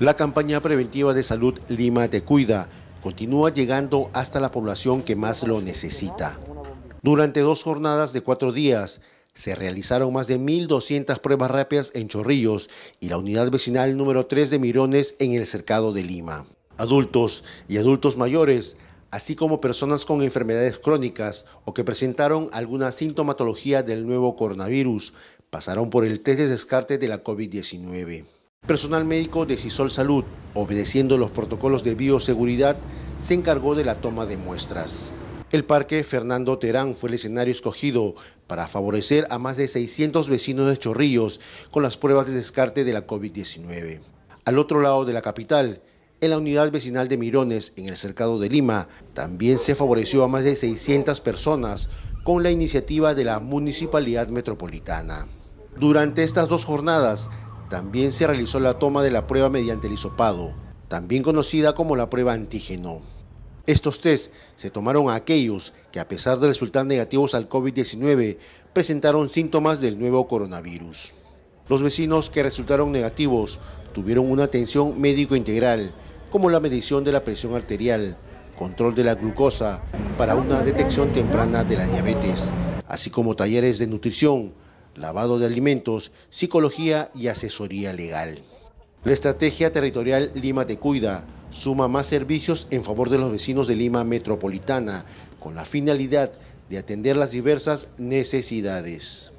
La campaña preventiva de salud Lima te cuida continúa llegando hasta la población que más lo necesita. Durante dos jornadas de cuatro días se realizaron más de 1.200 pruebas rápidas en Chorrillos y la unidad vecinal número 3 de Mirones en el cercado de Lima. Adultos y adultos mayores, así como personas con enfermedades crónicas o que presentaron alguna sintomatología del nuevo coronavirus, pasaron por el test de descarte de la COVID-19. Personal médico de Cisol Salud, obedeciendo los protocolos de bioseguridad, se encargó de la toma de muestras. El parque Fernando Terán fue el escenario escogido para favorecer a más de 600 vecinos de Chorrillos con las pruebas de descarte de la COVID-19. Al otro lado de la capital, en la unidad vecinal de Mirones, en el cercado de Lima, también se favoreció a más de 600 personas con la iniciativa de la Municipalidad Metropolitana. Durante estas dos jornadas también se realizó la toma de la prueba mediante el hisopado, también conocida como la prueba antígeno. Estos test se tomaron a aquellos que a pesar de resultar negativos al COVID-19 presentaron síntomas del nuevo coronavirus. Los vecinos que resultaron negativos tuvieron una atención médico integral, como la medición de la presión arterial, control de la glucosa para una detección temprana de la diabetes, así como talleres de nutrición lavado de alimentos, psicología y asesoría legal. La estrategia territorial Lima te cuida suma más servicios en favor de los vecinos de Lima Metropolitana, con la finalidad de atender las diversas necesidades.